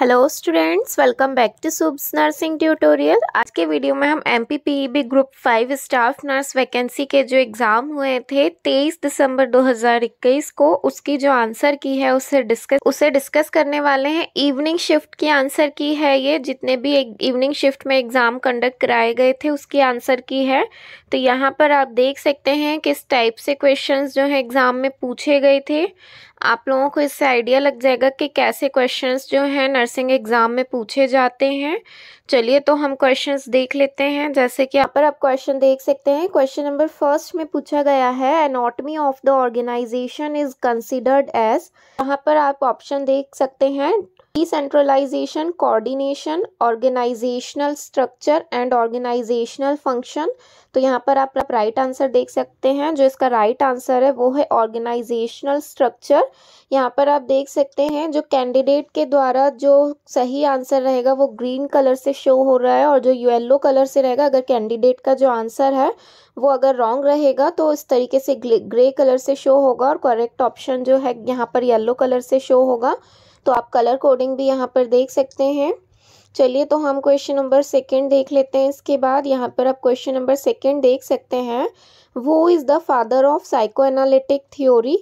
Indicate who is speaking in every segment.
Speaker 1: Hello students welcome back to सुब्स nursing tutorial आज के वीडियो में हम M P group five staff nurse vacancy के जो एग्ज़ाम हुए थे 23 दिसंबर 2021 को उसकी जो आंसर की है उसे डिस्कस उसे डिस्कस करने वाले हैं इवनिंग शिफ्ट की आंसर की है ये जितने भी इवनिंग शिफ्ट में एग्ज़ाम कंडक्ट कराए गए थे उसकी आंसर की है तो यहाँ पर आप देख सकते हैं किस टाइप से क्वेश्चन जो है एग्ज़ाम में पूछे गए थे आप लोगों को इससे आइडिया लग जाएगा कि कैसे क्वेश्चंस जो हैं नर्सिंग एग्ज़ाम में पूछे जाते हैं चलिए तो हम क्वेश्चंस देख लेते हैं जैसे कि यहाँ पर आप क्वेश्चन देख सकते हैं क्वेश्चन नंबर फर्स्ट में पूछा गया है anatomy of the organization is considered as यहाँ पर आप ऑप्शन देख सकते हैं decentralization coordination organizational structure and organizational function तो यहाँ पर आप राइट आंसर देख सकते हैं जो इसका राइट right आंसर है वो है ऑर्गेनाइजेशनल स्ट्रक्चर यहाँ पर आप देख सकते हैं जो कैंडिडेट के द्वारा जो सही आंसर रहेगा वो ग्रीन कलर से शो हो रहा है और जो येल्लो कलर से रहेगा अगर कैंडिडेट का जो आंसर है वो अगर रॉन्ग रहेगा तो इस तरीके से ग्रे कलर से शो होगा और करेक्ट ऑप्शन जो है यहाँ पर येल्लो कलर से शो होगा तो आप कलर कोडिंग भी यहाँ पर देख सकते हैं चलिए तो हम क्वेश्चन नंबर सेकंड देख लेते हैं इसके बाद यहाँ पर आप क्वेश्चन नंबर सेकंड देख सकते हैं वो is the father of psychoanalytic theory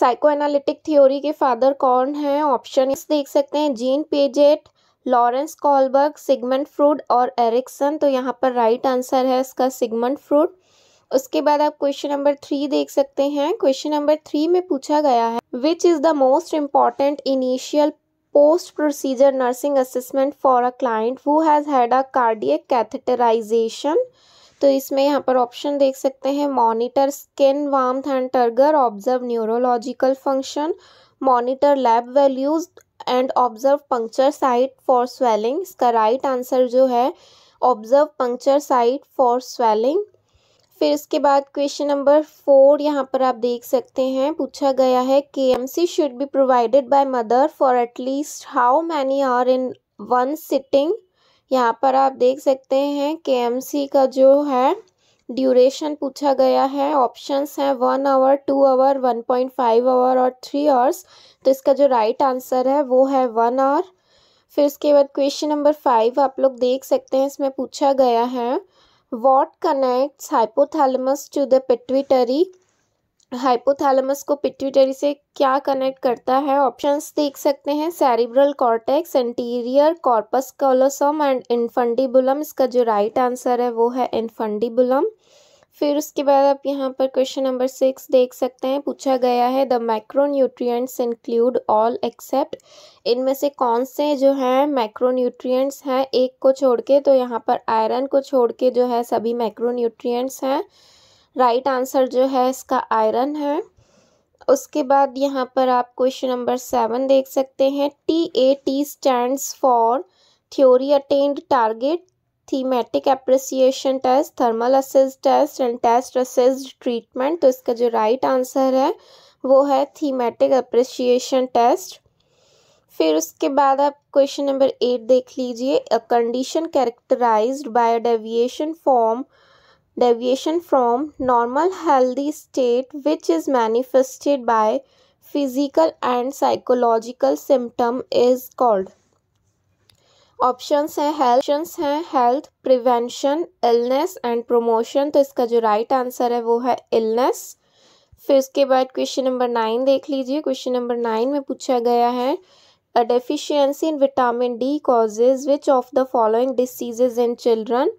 Speaker 1: psychoanalytic theory के फादर कौन हैं ऑप्शन इस देख सकते हैं Jean Piaget Lawrence Kohlberg Sigmund Freud और एरिक्सन तो यहाँ पर राइट आंसर है इसका सिगमेंट फ्रूड उसके बाद आप क्वेश्चन नंबर थ्री देख सकते हैं क्वेश्चन नंबर थ्री में पूछा गया है which is the most important initial post procedure nursing assessment for a client who has had a cardiac catheterization तो इसमें यहाँ पर ऑप्शन देख सकते हैं monitor skin warm and turgor observe neurological function monitor lab values and observe puncture site for swelling इसका right right answer जो है observe puncture site for swelling फिर इसके बाद क्वेश्चन नंबर फोर यहाँ पर आप देख सकते हैं पूछा गया है K M C should be provided by mother for at least how many are in one sitting यहाँ पर आप देख सकते हैं के एम सी का जो है ड्यूरेशन पूछा गया है ऑप्शंस हैं one hour two hour one point five hour और थ्री आवर्स तो इसका जो राइट right आंसर है वो है वन आवर फिर इसके बाद क्वेश्चन नंबर फाइव आप लोग देख सकते हैं इसमें पूछा गया है what connects hypothalamus to the pituitary hypothalamus को पिट्यूटरी से क्या कनेक्ट करता है ऑप्शंस देख सकते हैं cerebral cortex anterior corpus callosum and infundibulum इसका जो राइट right आंसर है वो है इन्फंडीबुलम फिर उसके बाद आप यहाँ पर क्वेश्चन नंबर सिक्स देख सकते हैं पूछा गया है the nutrients include all except इनमें से कौन से जो हैं न्यूट्रियट्स हैं एक को छोड़ के तो यहाँ पर आयरन को छोड़ के जो है सभी न्यूट्रियट्स हैं राइट आंसर जो है इसका आयरन है उसके बाद यहाँ पर आप क्वेश्चन नंबर सेवन देख सकते हैं T A T stands for theory attend target thematic appreciation test thermal assist test and test assisted treatment तो इसका जो राइट right आंसर है वो है थीमेटिक अप्रिसिएशन टेस्ट फिर उसके बाद आप क्वेश्चन नंबर एट देख लीजिए a condition characterize by deviation form deviation from normal healthy state which is manifested by physical and psychological symptom is called options हैं हेल्थ ऑप्शंस हैं health prevention illness and promotion तो इसका जो right right answer है वो है illness फिर उसके बाद क्वेश्चन नंबर नाइन देख लीजिए क्वेश्चन नंबर नाइन में पूछा गया है a deficiency in vitamin D causes which of the following diseases in children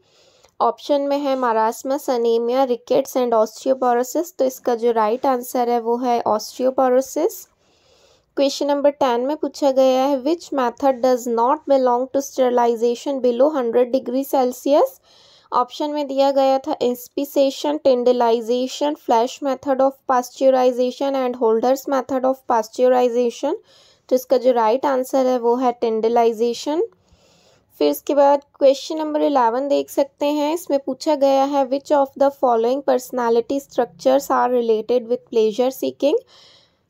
Speaker 1: option में है marasmus anaemia rickets and osteoporosis तो इसका जो राइट right आंसर है वो है ऑस्ट्रियोपोरोसिस क्वेश्चन नंबर टेन में पूछा गया है which method does not belong to sterilization below hundred degree Celsius option में दिया गया था inspissation tyndallization flash method of pasteurization and holder's method of pasteurization तो इसका जो राइट right आंसर है वो है टेंडलाइजेशन फिर इसके बाद क्वेश्चन नंबर इलेवन देख सकते हैं इसमें पूछा गया है which of the following personality structures are related with pleasure seeking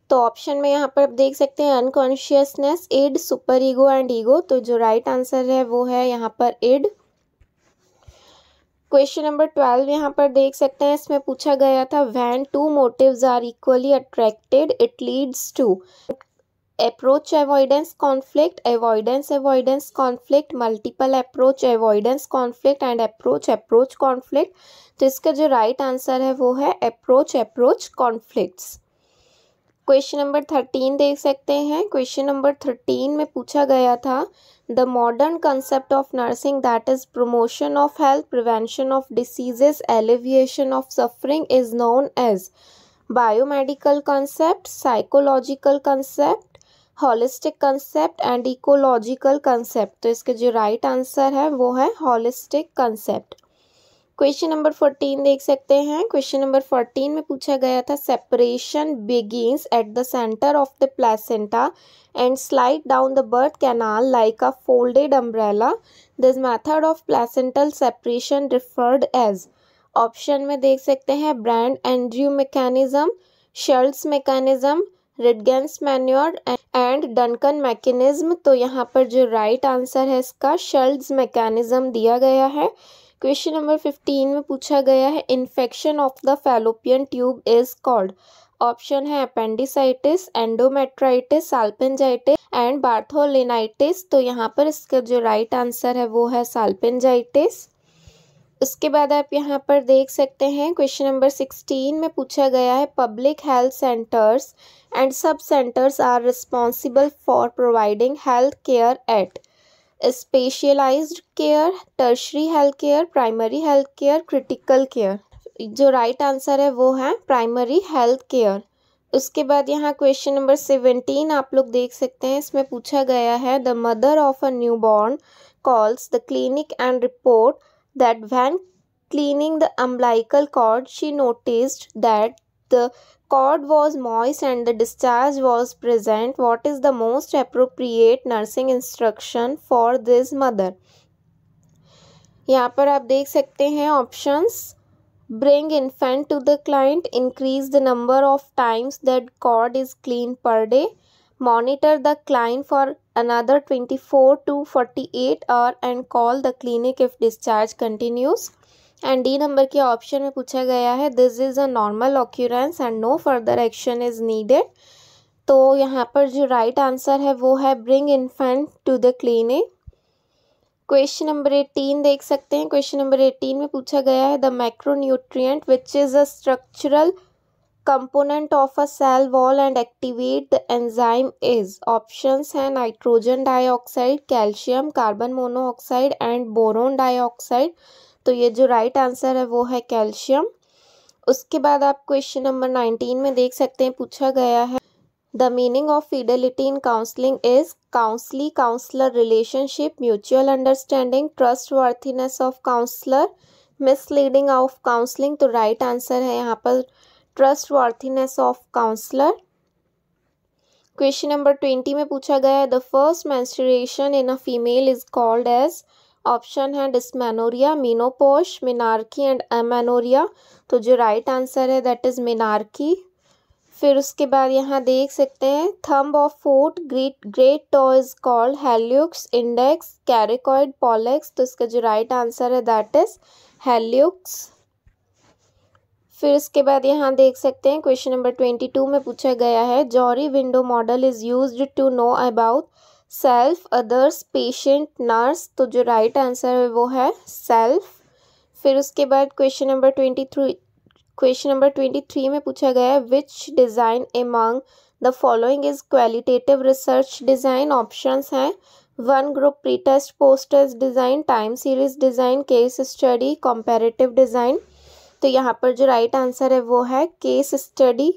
Speaker 1: तो ऑप्शन में यहाँ पर आप देख सकते हैं unconsciousness id superego and ego तो जो राइट right आंसर है वो है यहाँ पर एड क्वेश्चन नंबर ट्वेल्व यहाँ पर देख सकते हैं इसमें पूछा गया था when two motives are equally attracted it leads to approach avoidance conflict avoidance avoidance conflict multiple approach avoidance conflict and approach approach conflict तो इसका जो राइट right आंसर है वो है approach approach conflicts question number thirteen देख सकते हैं question number thirteen में पूछा गया था the modern concept of nursing that is promotion of health prevention of diseases alleviation of suffering is known as biomedical concept psychological concept holistic concept and ecological concept तो इसके जो right right answer है वो है holistic concept question number fourteen देख सकते हैं question number fourteen में पूछा गया था separation begins at the centre of the placenta and slide down the birth canal like a folded umbrella this method of placental separation referred as option में देख सकते हैं Brandt Andrews mechanism Schultze mechanism Ritgen's manoeuvre and Duncan mechanism तो यहाँ पर जो right right answer है इसका शर्ल्स मैकेनिज्म दिया गया है क्वेश्चन नंबर फिफ्टीन में पूछा गया है infection of the fallopian tube is called option है appendicitis endometritis salpingitis and bartholinitis तो यहाँ पर इसका जो राइट आंसर है वो है साल्पेंजाइटिस उसके बाद आप यहाँ पर देख सकते हैं क्वेश्चन नंबर सिक्सटीन में पूछा गया है public health centres and sub centres are responsible for providing health care at specialised care tertiary health care primary health care critical care जो राइट right आंसर है वो है प्राइमरी हेल्थ केयर उसके बाद यहाँ क्वेश्चन नंबर सेवेंटीन आप लोग देख सकते हैं इसमें पूछा गया है the mother of a new newborn calls the clinic and report that when cleaning the umbilical cord she noticed that the cord was moist and the discharge was present, what is the most appropriate nursing instruction for this mother? यहाँ पर आप देख सकते हैं bring infant to the client increase the number of times that cord is cleaned per day monitor the client for another 24 to 48 hour and call the clinic if discharge continues and D number के option में पूछा गया है this is a normal occurrence and no further action is needed तो यहाँ पर जो right right answer है वो है bring infant to the clinic question number eighteen देख सकते हैं क्वेश्चन नंबर एटीन में पूछा गया है the macronutrient which is a structural component of a cell wall and activate the enzyme is options हैं nitrogen dioxide calcium carbon monoxide and boron dioxide तो ये जो राइट आंसर है वो है कैल्शियम उसके बाद आप क्वेश्चन नंबर नाइनटीन में देख सकते हैं पूछा गया है the meaning of fidelity in counselling is counselee counsellor relationship mutual understanding trustworthiness of counsellor misleading of counselling तो राइट right आंसर है यहाँ पर trustworthiness of counsellor question number twenty में पूछा गया है the first menstruation in a female is called as option है dysmenorrhoea menopause menarche and amenorrhoea तो जो राइट आंसर है दैट इज़ मिनार्की फिर उसके बाद यहाँ देख सकते हैं thumb of foot great great toe is called hallux index caricoid pollex तो इसका जो राइट आंसर है दैट इज हेल्युक्स फिर इसके बाद यहाँ देख सकते हैं क्वेश्चन नंबर ट्वेंटी टू में पूछा गया है Johari window model is use to know about self others patient nurse तो जो राइट right आंसर है वो है सेल्फ फिर उसके बाद question number twenty three question number twenty three में पूछा गया है which design among the following is qualitative research design options हैं one group pre test posters design time series design case study comparative design तो यहाँ पर जो right right answer है वो है case study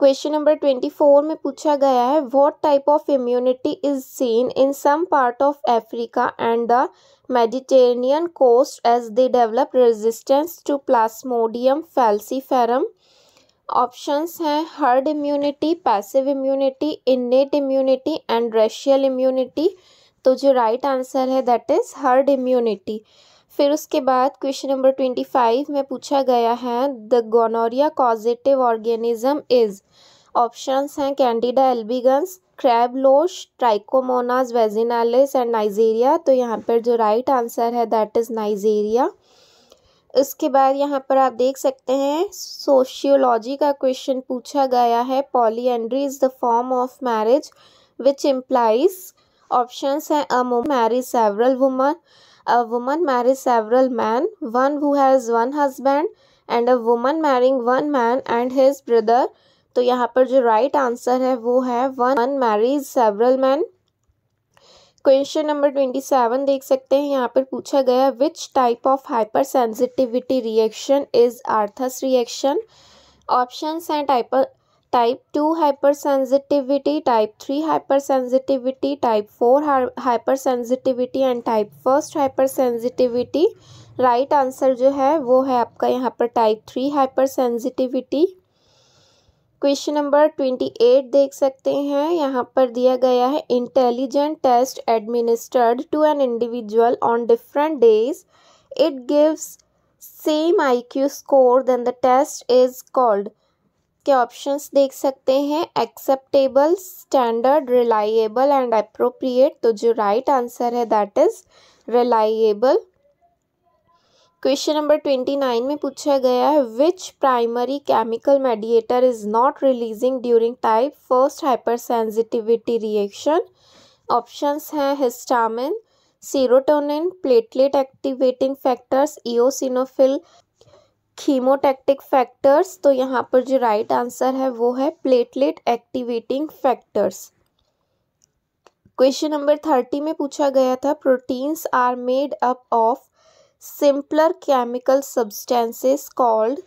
Speaker 1: question number twenty four में पूछा गया है what type of immunity is seen in some part of Africa and the Mediterranean coast as they develop resistance to plasmodium falciparum options हैं herd immunity passive immunity innate immunity and racial immunity तो जो right right answer है that is herd immunity फिर उसके बाद question number twenty five में पूछा गया है the gonorrhoea causative organism is options हैं candida albicans crablosh trichomonas vaginalis and Neisseria तो यहाँ पर जो राइट आंसर है दैट इज़ नाइजीरिया इसके बाद यहाँ पर आप देख सकते हैं सोशियोलॉजी का क्वेश्चन पूछा गया है polyandry is the form of marriage which implies options हैं a marriage several woman a woman marries several men, one who has one husband and a woman marrying one man and his brother. तो यहाँ पर जो right right answer है वो है one one marriage several man question number twenty seven देख सकते हैं यहाँ पर पूछा गया which type of hyper sensitivity reaction is Arthus reaction options हैं type type two hyper type three hyper sensitivity type four hyper sensitivity and type first hyper sensitivity right answer जो है वो है आपका यहाँ पर type three hyper sensitivity question number twenty eight देख सकते हैं यहाँ पर दिया गया है intelligent test administered to an individual on different days it gives same I Q score then the test is called इसके ऑप्शंस देख सकते हैं acceptable standard reliable and appropriate तो जो राइट right आंसर है that is reliable question number twenty nine में पूछा गया है which primary chemical mediator is not releasing during type first hypersensitivity reaction options हैं histamine serotonin platelet activating factors eosinophil कीमोटैक्टिक factors तो यहाँ पर जो राइट आंसर है वो है platelet activating factors question number thirty में पूछा गया था proteins are made up of simpler chemical substances called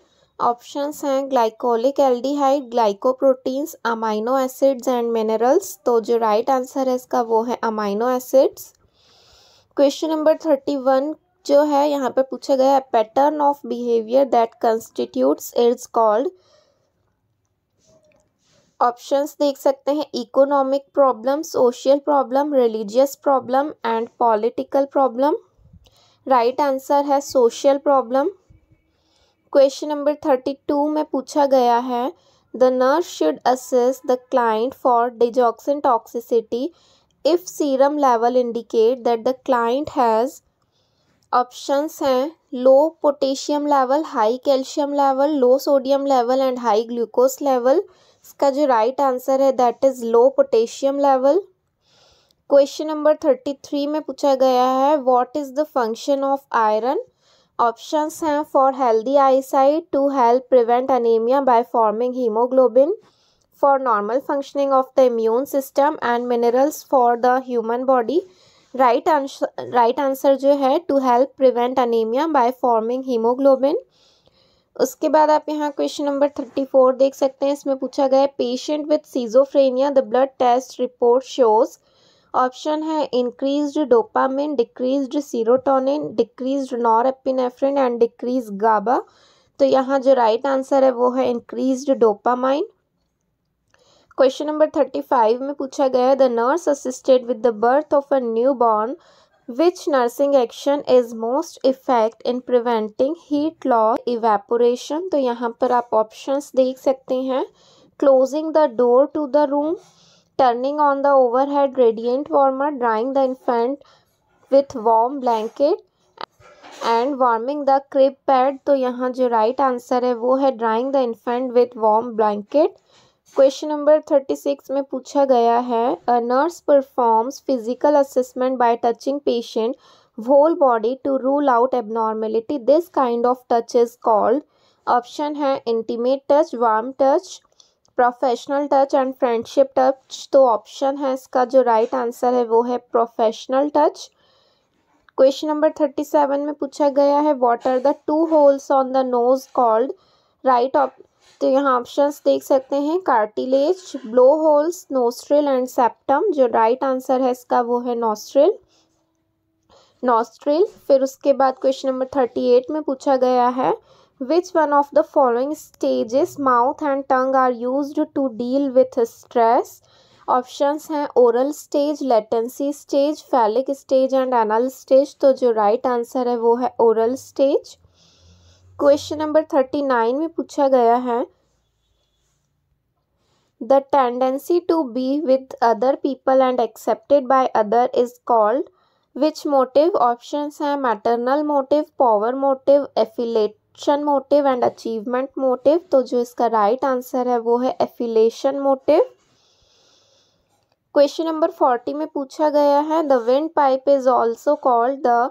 Speaker 1: options हैं glycolic aldehyde glycoproteins amino acids and minerals तो जो राइट right आंसर है इसका वो है amino acids question number thirty one जो है यहाँ पर पूछा गया है pattern of behaviour that constitutes is called options देख सकते हैं economic problem social problem religious problem and political problem right answer है social problem question number thirty two में पूछा गया है the nurse should assess the client for digoxin toxicity if serum level indicate that the client has options हैं low potassium level high calcium level low sodium level and high glucose level इसका जो right right answer है that is low potassium level question number thirty three में पूछा गया है what is the function of iron options हैं for healthy eyesight to help prevent anaemia by forming haemoglobin for normal functioning of the immune system and minerals for the human body right answer right answer जो है to help prevent anaemia by forming haemoglobin उसके बाद आप यहाँ question number thirty four देख सकते हैं इसमें पूछा गया है patient with schizophrenia the blood test report shows option है increase dopamine decrease serotonin decrease norepinephrine and decrease GABA तो यहाँ जो राइट right आंसर है वो है increase dopamine question number thirty five में पूछा गया है the nurse assisted with the birth of a new born which nursing action is most effect in preventing heat loss evaporation तो यहाँ पर आप ऑप्शंस देख सकते हैं closing the door to the room turning on the head radiant warmer drying the infant with warm blanket and warming the crib pad तो यहाँ जो राइट right आंसर है वो है drying the infant with warm blanket question number thirty six में पूछा गया है a nurse performs physical assessment by touching patient whole body to rule out abnormality this kind of touch is called option है intimate touch warm touch professional touch and friendship touch तो option है इसका जो right right answer है वो है professional touch question number thirty seven में पूछा गया है what are the two holes on the nose called right तो यहाँ ऑप्शंस देख सकते हैं cartilage blow holes nostril and septum जो राइट आंसर है इसका वो है नोस्ट्रिल नोस्ट्रिल फिर उसके बाद क्वेश्चन नंबर थर्टी एट में पूछा गया है which one of the following stages mouth and tongue are use to deal with stress options हैं oral stage latency stage phallic stage and anal stage तो जो राइट right आंसर है वो है oral stage question number thirty nine में पूछा गया है the tendency to be with other people and accepted by other is called which motive option हैं maternal motive power motive affiliation motive and achievement motive तो जो इसका right right answer है वो है affiliation motive question number forty में पूछा गया है the windpipe is also called the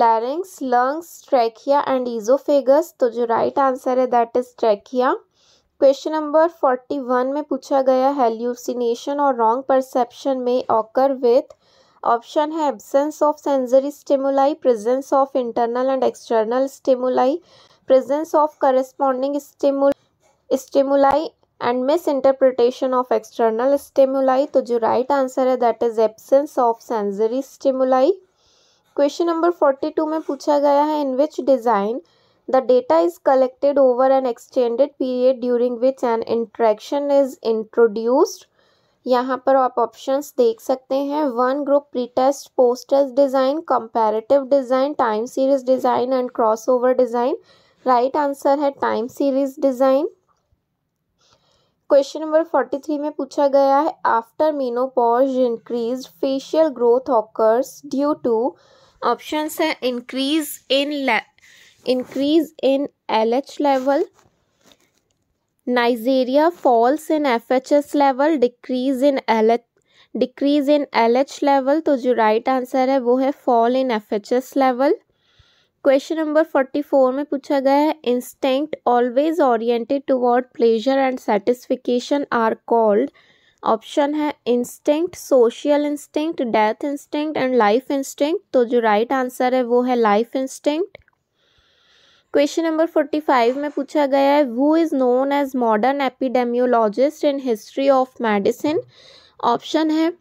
Speaker 1: larynx lungs trachea and oesophagus तो जो right आंसर है that is trachea question number forty one में पूछा गया हेल्यूसिनेशन और रॉन्ग परसेप्शन में ऑकर विथ ऑप्शन है absence of sensory stimuli presence of internal and external stimuli presence of corresponding stimuli and misinterpretation of external stimuli तो जो right answer है that is absence of sensory stimuli question number forty two में पूछा गया है in which design the data is collected over an extended period during which an interaction is introduced यहाँ पर आप ऑप्शंस देख सकते हैं one group pre test post test design comparative design time series design and crossover design right answer है time series design question number forty three में पूछा गया है after menopause increase facial growth occurs due to options हैं increase in increase in LH level Nigeria falls in FHS level decrease in L decrease in LH level तो जो right right answer है वो है fall in FHS level question number forty four में पूछा गया है instant always oriented toward pleasure and satisfaction are called option है instinct social instinct death instinct and life instinct तो जो राइट right आंसर है वो है life instinct question number forty five में पूछा गया है who is known as modern epidemiologist in history of medicine option है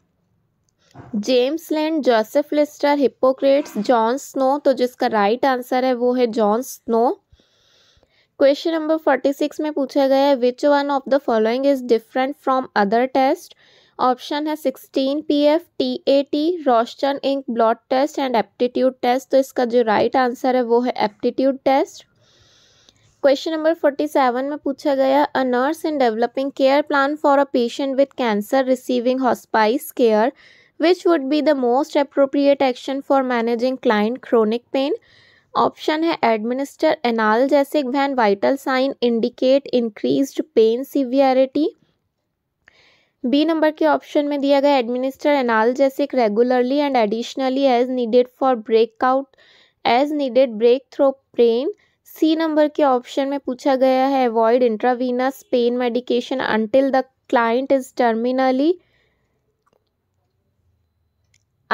Speaker 1: James Lind Joseph Lister Hippocrates John Snow तो जिसका राइट right आंसर है वो है John Snow question number forty six में पूछा गया है which one of the following is different from other test option है sixteen P F T A T Rorschach ink blot test and aptitude test तो इसका जो राइट right आंसर है वो है aptitude test question number forty seven में पूछा गया a nurse in developing care plan for a patient with cancer receiving hospice care which would be the most appropriate action for managing client chronic pain option है administer anal जैसे when vital sign indicate increase pain severity B number के option में दिया गया administer anal जैसे regularly and additionally as needed for breakout as needed breakthrough pain C number के option में पूछा गया है avoid intravenous pain medication until the client is terminally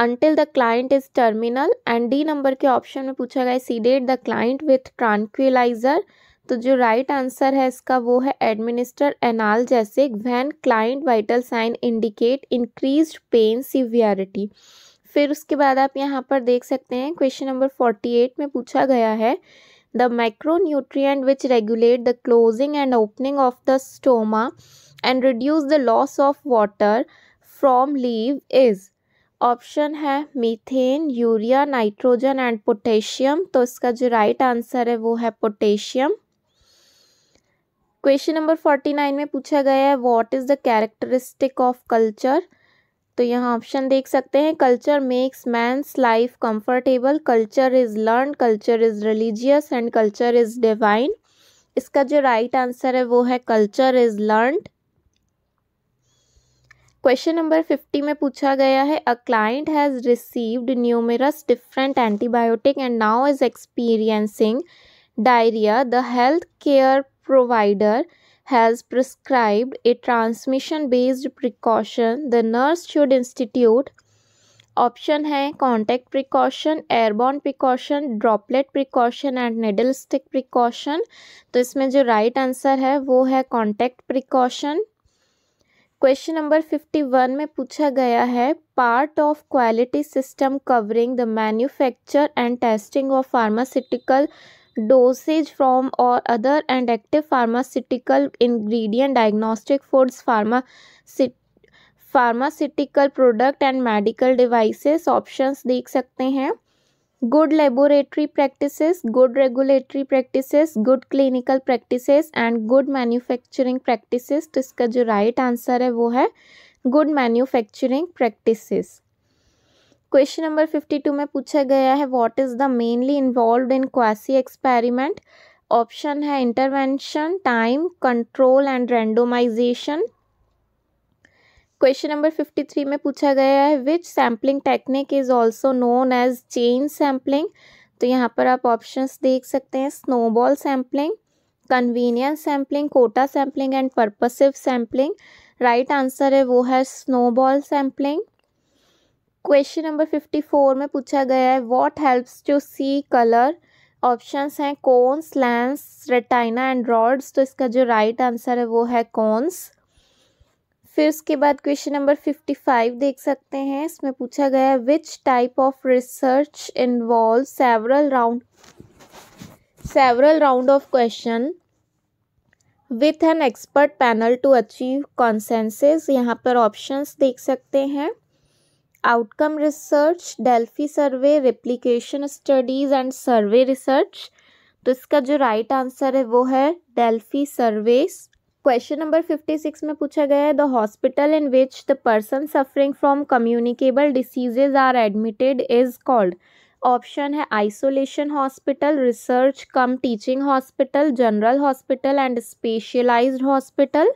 Speaker 1: until the client is terminal and D number के option में पूछा गया sedate the client with tranquilliser तो जो राइट right आंसर है इसका वो है एडमिनिस्टर एनाल जैसे when client vital sign indicate increase pain severity फिर उसके बाद आप यहाँ पर देख सकते हैं क्वेश्चन नंबर फोर्टी एट में पूछा गया है the micronutrient which regulate the closing and opening of the stoma and reduce the loss of water from leave is option है methane urea nitrogen and potassium तो इसका जो right right answer है वो है potassium question number forty nine में पूछा गया है what is the characteristic of culture तो यहाँ ऑप्शन देख सकते हैं culture makes man's life comfortable culture is learn culture is religious and culture is divine इसका जो राइट right आंसर है वो है culture is learned question number fifty में पूछा गया है a client has received numerous different antibiotic and now is experiencing diarrhoea the health care provider has prescribed a transmission based precaution the nurse should institute option है contact precaution airborne precaution droplet precaution and needle stick precaution तो इसमें जो right right answer है वो है contact precaution question number 51 में पूछा गया है part of quality system covering the manufacture and testing of pharmaceutical dosage from or other and active pharmaceutical ingredient diagnostic foods pharma pharmaceutical product and medical devices options देख सकते हैं good laboratory practices, good regulatory practices, good clinical practices and good manufacturing practices तो इसका जो right answer है वो है good manufacturing practices. Question number fifty two में पूछा गया है what is the mainly involve in quasi experiment option है intervention time control and randomisation question number fifty three में पूछा गया है which sampling technique is also known as chain sampling तो यहाँ पर आप ऑप्शंस देख सकते हैं snowball sampling convenience sampling quota sampling and purposive sampling right answer है वो है snowball sampling question number fifty four में पूछा गया है what helps to see colour options हैं cones lens retina and rods तो इसका जो राइट right आंसर है वो है कॉन्स फिर उसके बाद क्वेश्चन नंबर फिफ्टी फाइव देख सकते हैं इसमें पूछा गया है which type of research involve several round several round of question with an expert panel to achieve consensus यहाँ पर ऑप्शंस देख सकते हैं outcome research Delphi survey replication studies and survey research तो इसका जो राइट right आंसर है वो है डेल्फी सर्वेस क्वेश्चन नंबर 56 में पूछा गया है the hospital in which the person suffering from communicable diseases are admitted is called option है isolation hospital research cum teaching hospital general hospital and specialise hospital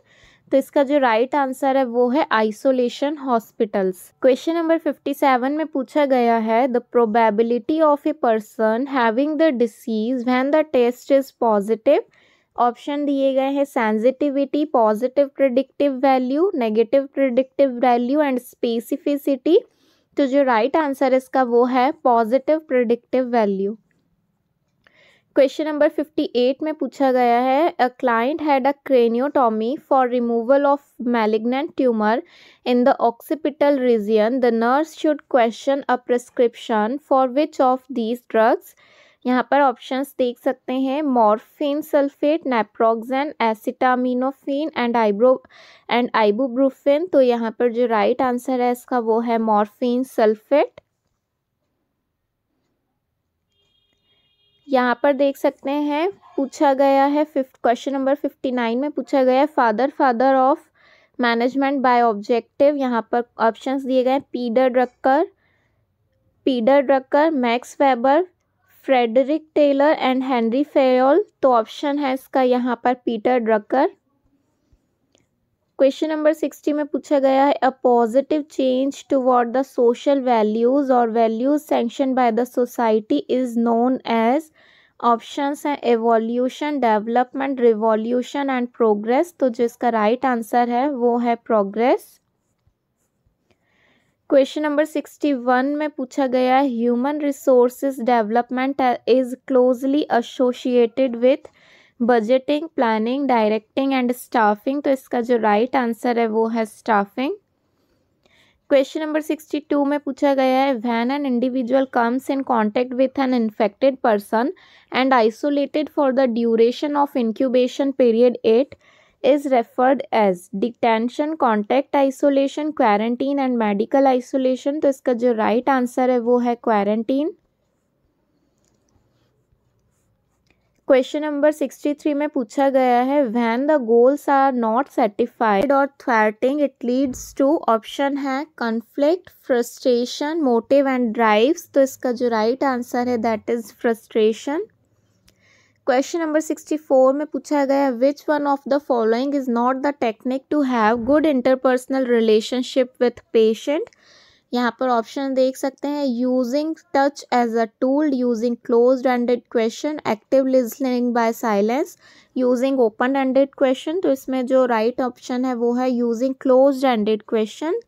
Speaker 1: तो इसका जो राइट right आंसर है वो है आइसोलेशन हॉस्पिटल्स क्वेश्चन नंबर 57 में पूछा गया है the probability of a person having the disease when the test is positive option दिए गए हैं sensitivity positive predictive value negative predictive value and specificity तो जो राइट right आंसर इसका वो है positive predictive value question number fifty eight में पूछा गया है a client had a craniotomy for removal of malignant tumour in the occipital region the nurse should question a prescription for which of these drugs यहाँ पर options देख सकते हैं morphine sulphate naproxen acetaminophen and आइब्रो and ibuprofen तो यहाँ पर जो राइट आंसर है इसका वो है मॉर्फिन सल्फेट यहाँ पर देख सकते हैं पूछा गया है fifth question number fifty nine में पूछा गया है father father of management by objective यहाँ पर ऑप्शंस दिए गए हैं Peter Drucker Peter Drucker Max Weber Frederick Taylor and Henri Fayol तो ऑप्शन है इसका यहाँ पर Peter Drucker question number sixty में पूछा गया है a positive change toward the social values or values sanction by the society is known as options हैं evolution development revolution and progress तो जिसका राइट right आंसर है वो है progress question number sixty one में पूछा गया है human resources development is closely associated with budgeting planning directing and staffing तो इसका जो राइट right आंसर है वो है staffing question number sixty two में पूछा गया है when an individual comes in contact with an infected person and isolated for the duration of incubation period eight is referred as detention contact isolation quarantine and medical isolation तो इसका जो right answer है वो है quarantine question number sixty three में पूछा गया है when the goals are not satisfied or thwarting it leads to option है conflict frustration motive and drives तो इसका जो राइट right आंसर है that is frustration question number sixty four में पूछा गया है which one of the following is not the technique to have good interpersonal relationship with patient यहाँ पर ऑप्शन देख सकते हैं using touch as a tool using close ended question active listening by silence using open ended question तो इसमें जो right right option है वो है using close ended question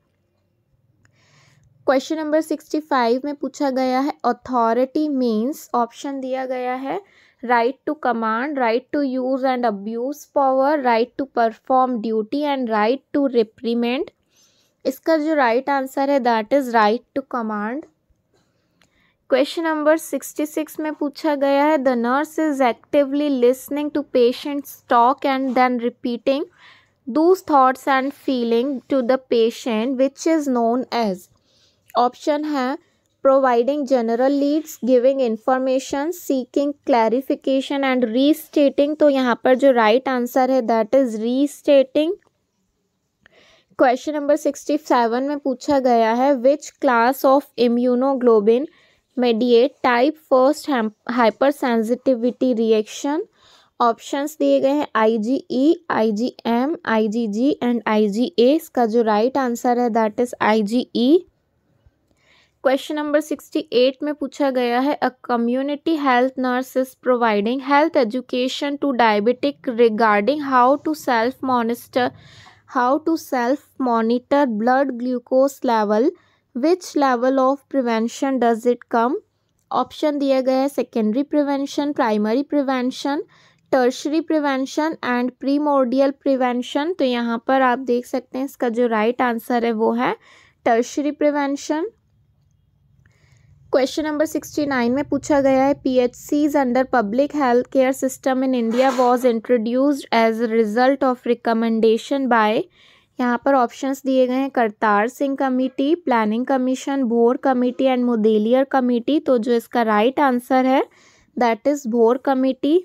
Speaker 1: question number sixty five में पूछा गया है अथॉरिटी मीन्स ऑप्शन दिया गया है right to command, right to use and abuse power, right to perform duty and right to reprimand. इसका जो right answer है that is right to command. Question number 66 में पूछा gaya है, the nurse is actively listening to patient's talk and then repeating those thoughts and feelings to the patient which is known as. Option है, providing general leads giving information seeking clarification and restating तो यहाँ पर जो right answer है that is restating question number sixty seven में पूछा गया है which class of immunoglobin mediate type first hyper hypersensitivity options दिए गए हैं आई G E I G M I ji ji and I ji A इसका जो राइट right आंसर है that is I G E question number sixty eight में पूछा गया है a community health nurse is providing health education to diabetic regarding how to self monitor how to self monitor blood glucose level which level of prevention does it come option दिया गया है secondary prevention primary prevention tertiary prevention and primordial prevention तो यहाँ पर आप देख सकते हैं इसका जो राइट right आंसर है वो है tertiary prevention question number sixty nine में पूछा गया है P H Cs under public health care system in India was introduced as result of recommendation by यहाँ पर ऑप्शंस दिए गए हैं Kartar Singh committee planning commission Bhore committee and Mudaliar committee तो जो इसका राइट right आंसर है that is Bhore committee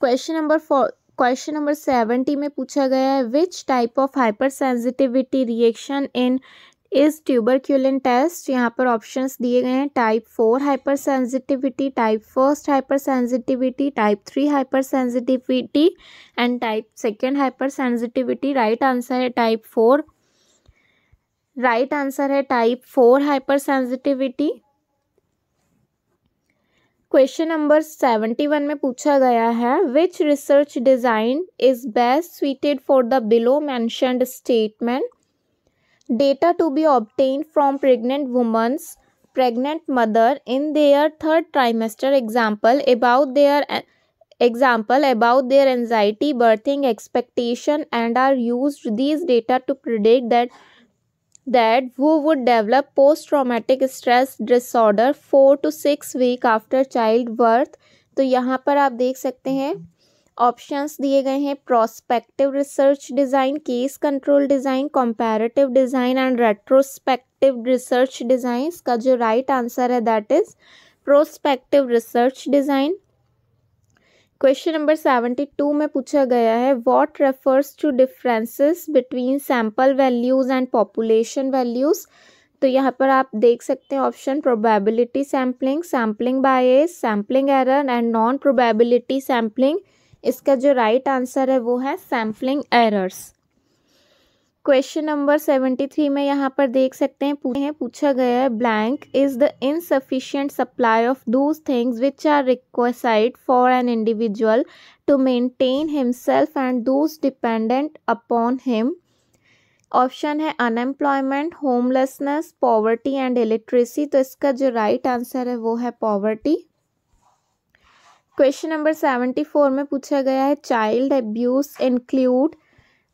Speaker 1: question number four question number seventy में पूछा गया है which type of hyper sensitivity reaction in is tuberculin test यहाँ पर ऑप्शंस दिए गए हैं type four hyper sensitivity type first hyper sensitivity type three hyper sensitivity and type second hyper sensitivity right answer है टाइप फोर राइट आंसर है type four hyper sensitivity question number seventy one में पूछा गया है which research design is best suited for the below mentioned statement Data to be obtained from pregnant women's pregnant mother in their third trimester example about their example about their anxiety birthing expectation and are used these data to predict that that who would develop post traumatic stress disorder 4 to 6 week after childbirth तो यहाँ पर आप देख सकते हैं options दिए गए हैं prospective research design case control design comparative design and retrospective research design का जो राइट right आंसर है that is prospective research design question number seventy two में पूछा गया है what refers to differences between sample values and population values तो यहाँ पर आप देख सकते हैं option probability sampling sampling bias sampling error and non probability sampling इसका जो राइट आंसर है वो है sampling errors question number seventy three में यहाँ पर देख सकते हैं पूछे हैं पूछा गया है blank is the insufficient supply of those things which are requisite for an individual to maintain himself and those dependent upon him option है unemployment homelessness poverty and illiteracy तो इसका जो राइट right आंसर है वो है poverty question number seventy four में पूछा गया है चाइल्ड एब्यूज इंक्लूड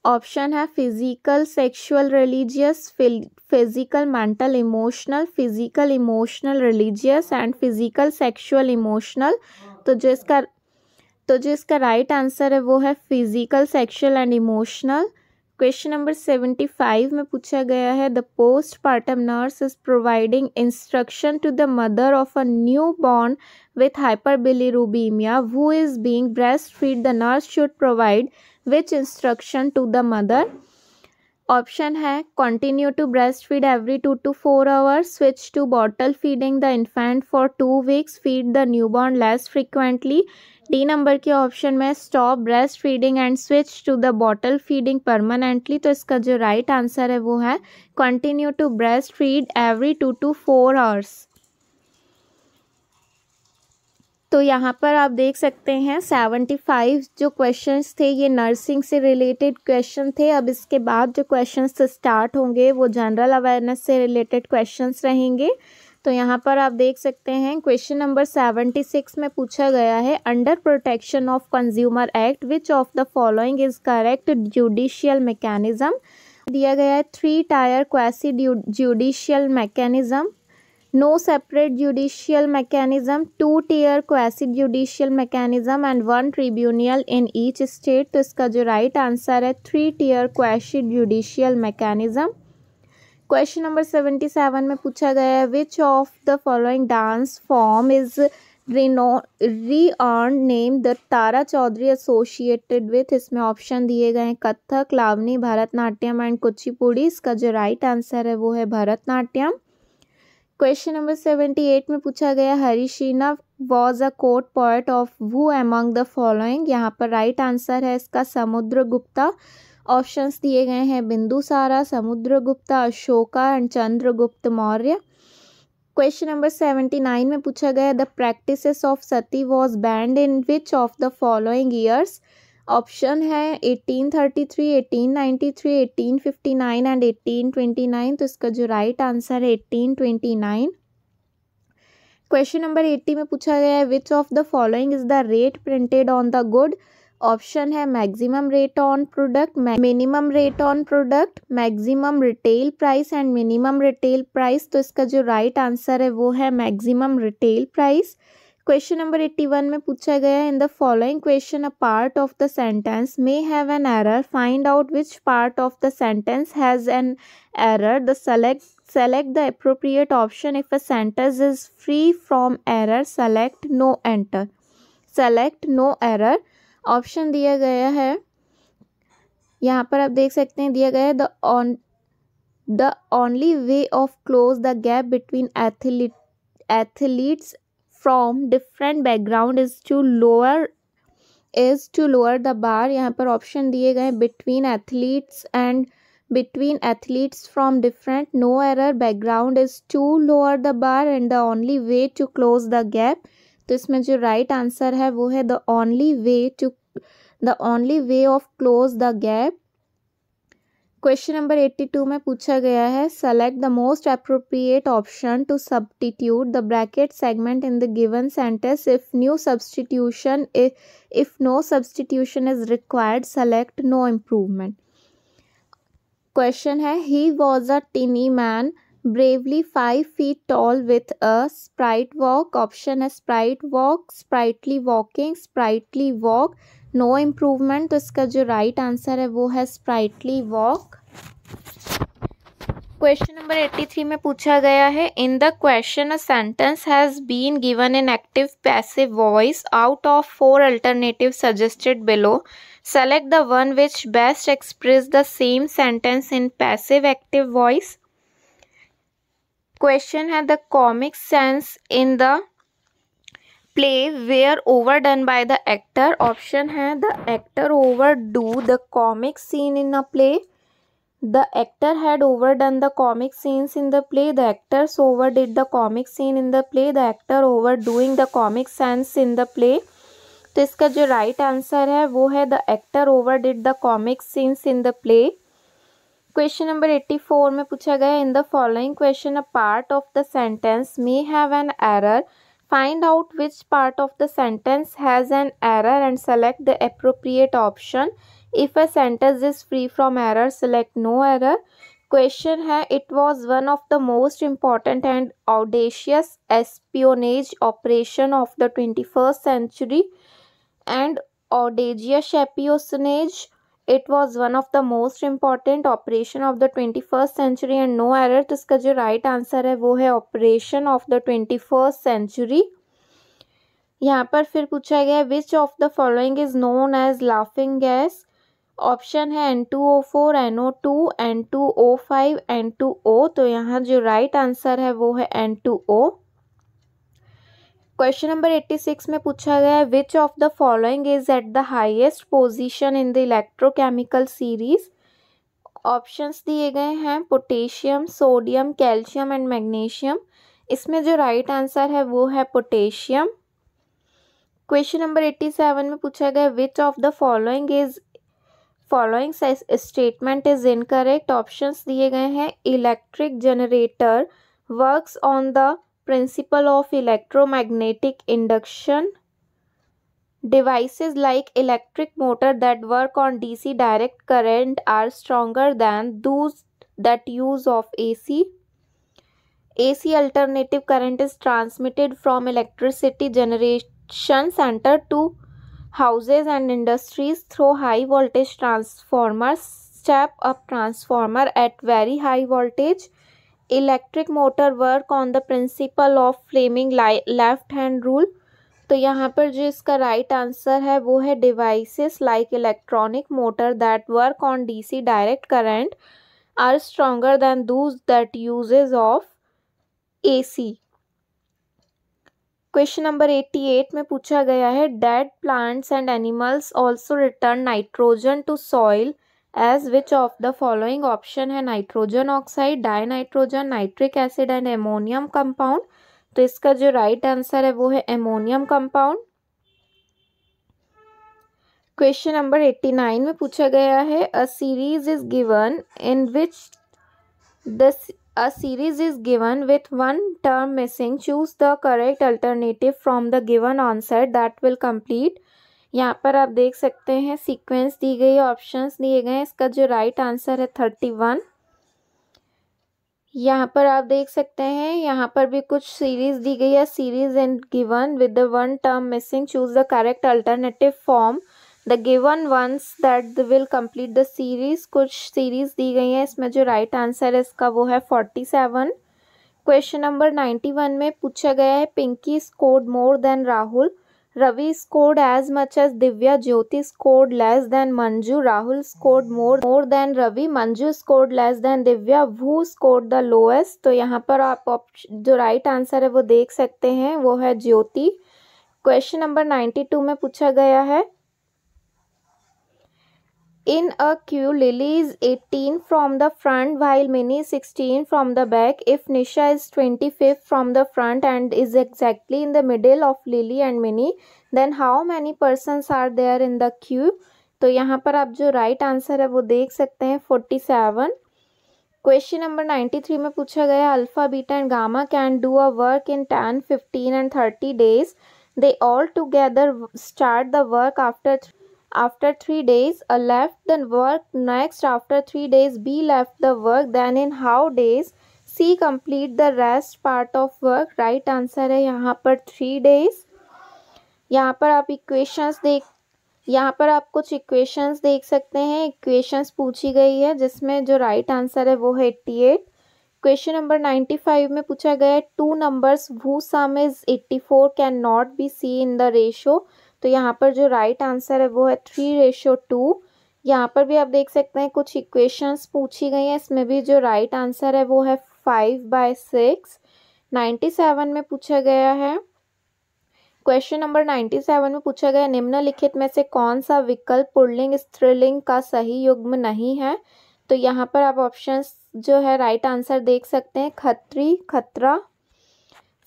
Speaker 1: ऑप्शन है physical sexual religious physical mental emotional physical emotional religious and physical sexual emotional तो जो इसका तो जो इसका राइट right आंसर है वो है physical sexual and emotional question number seventy five में पूछा गया है the postpartum nurse is providing instruction to the mother of a new newborn with hyperbilirubinemia who is being breast feed the nurse should provide which instruction to the mother option है continue to breast feed every two two four hours switch to bottle feeding the infant for two weeks feed the new born less frequently D number के option में stop breast feeding and switch to the bottle feeding permanently तो इसका जो right right answer है वो है continue to breast feed every two two four hours तो यहाँ पर आप देख सकते हैं सेवेंटी फाइव जो क्वेश्चंस थे ये नर्सिंग से रिलेटेड क्वेश्चन थे अब इसके बाद जो क्वेश्चंस स्टार्ट होंगे वो जनरल अवेयरनेस से रिलेटेड क्वेश्चंस रहेंगे तो यहाँ पर आप देख सकते हैं क्वेश्चन नंबर सेवेंटी सिक्स में पूछा गया है under protection of consumer act which of the following is correct judicial mechanism दिया गया है three tier quasi judicial mechanism no separate judicial mechanism two tier quasi judicial mechanism and one tribunal in each state तो इसका जो right right answer है three tier quasi judicial mechanism question number seventy seven में पूछा गया है which of the following dance form is रिनो रीअर्न name the Tara Chaudhary associated with इसमें ऑप्शन दिए गए हैं कथक लावनी भरतनाट्यम एंड कुचिपुड़ी इसका जो राइट आंसर है वो है Bharatanatyam question number seventy eight में पूछा गया Harishena was a court poet of whom among the following यहाँ पर राइट right आंसर है इसका समुद्र गुप्ता ऑप्शंस दिए गए हैं Bindusara Samudragupta Ashoka and Chandragupta Maurya question number seventy nine में पूछा गया the practice of sati was banned in which of the following years option है eighteen thirty three eighteen ninety three eighteen fifty nine and eighteen twenty nine तो इसका जो राइट right आंसर है eighteen twenty nine question number eighty में पूछा गया है which of the following is the rate printed on the good option है maximum rate on product minimum rate on product maximum retail price and minimum retail price तो इसका जो right right answer है वो है maximum retail price question number eighty one में पूछा गया है in the following question a part of the sentence may have an error find out which part of the sentence has an error the select select the appropriate option if a sentence is free from error select no enter select no error option दिया गया है यहाँ पर आप देख सकते हैं दिया गया है the on the only way of close the gap between athlete athletes from different background is to lower is to lower the bar यहाँ पर ऑप्शन दिए गए between athletes and between athletes from different no error background is to lower the bar and the only way to close the gap तो इसमें जो right answer है वो है the only way to the only way of close the gap question number eighty two में पूछा गया है select the most appropriate option to substitute the bracket segment in the given sentence if new substitution if no substitution is required select no improvement question है he was a tiny man bravely 5 feet tall with a sprite walk option है sprite walk sprightly walking sprightly walk no improvement तो इसका जो right answer है वो है sprightly walk question number eighty three में पूछा गया है in the question a sentence has been given in active passive voice out of four alternative suggested below select the one which best express the same sentence in passive active voice question है the comic sense in the play were over done by the actor option है the actor over do the comic scene in a play the actor had over done the comic scenes in the play the actors over did the comic scene in the play the actor over doing the comic sense in the play तो इसका जो right right answer है वो है the actor over did the comic scenes in the play question number 84 में पूछा गया in the following question a part of the sentence may have an error find out which part of the sentence has an error and select the appropriate option if a sentence is free from error select no error question है it was one of the most important and audacious espionage operation of the twenty first century and audacious espionage it was one of the most important operation of the twenty first century and no error तो इसका जो right right answer है वो है operation of the twenty first century यहाँ पर फिर पूछा गया which of the following is known as laughing gas option है N two O four N O two N two O five N two O तो यहाँ जो राइट right आंसर है वो है N two O question number 86 में पूछा गया है which of the following is at the highest position in the electrochemical series options दिए गए हैं potassium sodium calcium and magnesium इसमें जो राइट right आंसर है वो है पोटेशियम क्वेश्चन नंबर 87 में पूछा गया which of the following is following statement is incorrect options दिए गए हैं electric generator works on the principle of electromagnetic induction. Devices like electric motor that work on DC direct current are stronger than those that use of AC. AC alternative current is transmitted from electricity generation center to houses and industries through high voltage transformers. Step up transformer at very high voltage electric motor work on the principle of Fleming left hand rule तो यहाँ पर जो इसका right right answer है वो है devices like electronic motor that work on DC direct current are stronger than those that uses of AC question number eighty eight में पूछा गया है dead plants and animals also return nitrogen to soil as which of the following option है nitrogen oxide dinitrogen nitric acid and ammonium compound तो इसका जो right right answer है वो है ammonium compound question number eighty nine में पूछा गया है a series is given in which series a series is given with one term missing choose the correct alternative from the given answer that will complete यहाँ पर आप देख सकते हैं सीक्वेंस दी गई ऑप्शंस दिए गए हैं इसका जो राइट आंसर है थर्टी वन यहाँ पर आप देख सकते हैं यहाँ पर भी कुछ सीरीज दी गई है series and given with the one term missing choose the correct alternative form the given ones that will complete the series कुछ सीरीज दी गई हैं इसमें जो राइट right आंसर है इसका वो है forty seven question number ninety one में पूछा गया है Pinky score more than Rahul Ravi scored as much as Divya Jyoti scored less than Manju. Rahul scored more more than Ravi. Manju scored less than Divya. Who scored the lowest? तो यहाँ पर आप जो right answer है वो देख सकते हैं वो है Jyoti question number ninety two में पूछा गया है in a queue Lily is eighteen from the front while Mini sixteen from the back if Nisha is twenty fifth from the front and is exactly in the middle of Lily and Mini then how many person are there in the queue तो यहाँ पर आप जो right right answer है वो देख सकते हैं forty seven question number ninety three में पूछा गया alpha beta and gamma can do a work in ten fifteen and thirty days they all together start the work after after 3 days a left the work next after 3 days b left the work then in how days c complete the rest part of work right answer है यहाँ पर 3 days यहाँ पर आप equations देख यहाँ पर आप कुछ इक्वेशंस देख सकते हैं इक्वेशंस पूछी गई है जिसमें जो राइट right आंसर है वो है eighty eight question number ninety five में पूछा गया है two numbers who sum is eighty four can not be see in the ratio तो यहाँ पर जो राइट आंसर है वो है थ्री रेशो टू यहाँ पर भी आप देख सकते हैं कुछ इक्वेशंस पूछी गई हैं इसमें भी जो राइट आंसर है वो है five by six ninety seven में पूछा गया है क्वेश्चन नंबर नाइन्टी सेवन में पूछा गया निम्नलिखित में से कौन सा विकल्प पुर्लिंग स्त्रीलिंग का सही युग्म नहीं है तो यहाँ पर आप ऑप्शंस जो है राइट आंसर देख सकते हैं खत्री खतरा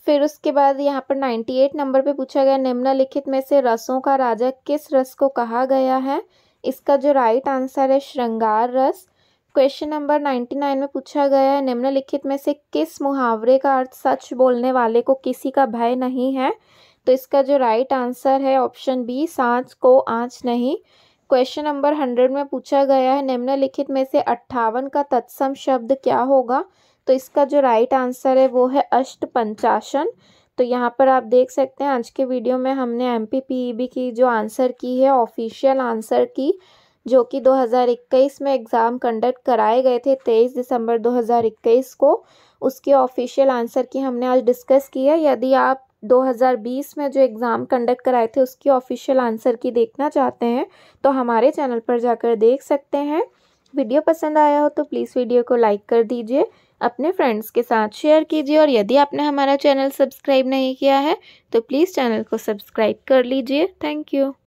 Speaker 1: फिर उसके बाद यहाँ पर 98 नंबर पे पूछा गया निम्नलिखित में से रसों का राजा किस रस को कहा गया है इसका जो राइट आंसर है श्रृंगार रस क्वेश्चन नंबर 99 में पूछा गया है निम्नलिखित में से किस मुहावरे का अर्थ सच बोलने वाले को किसी का भय नहीं है तो इसका जो राइट आंसर है ऑप्शन बी सांच को आँच नहीं क्वेश्चन नंबर हंड्रेड में पूछा गया है निम्नलिखित में से अट्ठावन का तत्सम शब्द क्या होगा तो इसका जो राइट आंसर है वो है अष्ट पंचाशन तो यहाँ पर आप देख सकते हैं आज के वीडियो में हमने एम पी e की जो आंसर की है ऑफिशियल आंसर की जो कि 2021 में एग्ज़ाम कंडक्ट कराए गए थे 23 दिसंबर 2021 को उसके ऑफिशियल आंसर की हमने आज डिस्कस की है यदि आप 2020 में जो एग्ज़ाम कंडक्ट कराए थे उसकी ऑफिशियल आंसर की देखना चाहते हैं तो हमारे चैनल पर जाकर देख सकते हैं वीडियो पसंद आया हो तो प्लीज़ वीडियो को लाइक कर दीजिए अपने फ्रेंड्स के साथ शेयर कीजिए और यदि आपने हमारा चैनल सब्सक्राइब नहीं किया है तो प्लीज़ चैनल को सब्सक्राइब कर लीजिए थैंक यू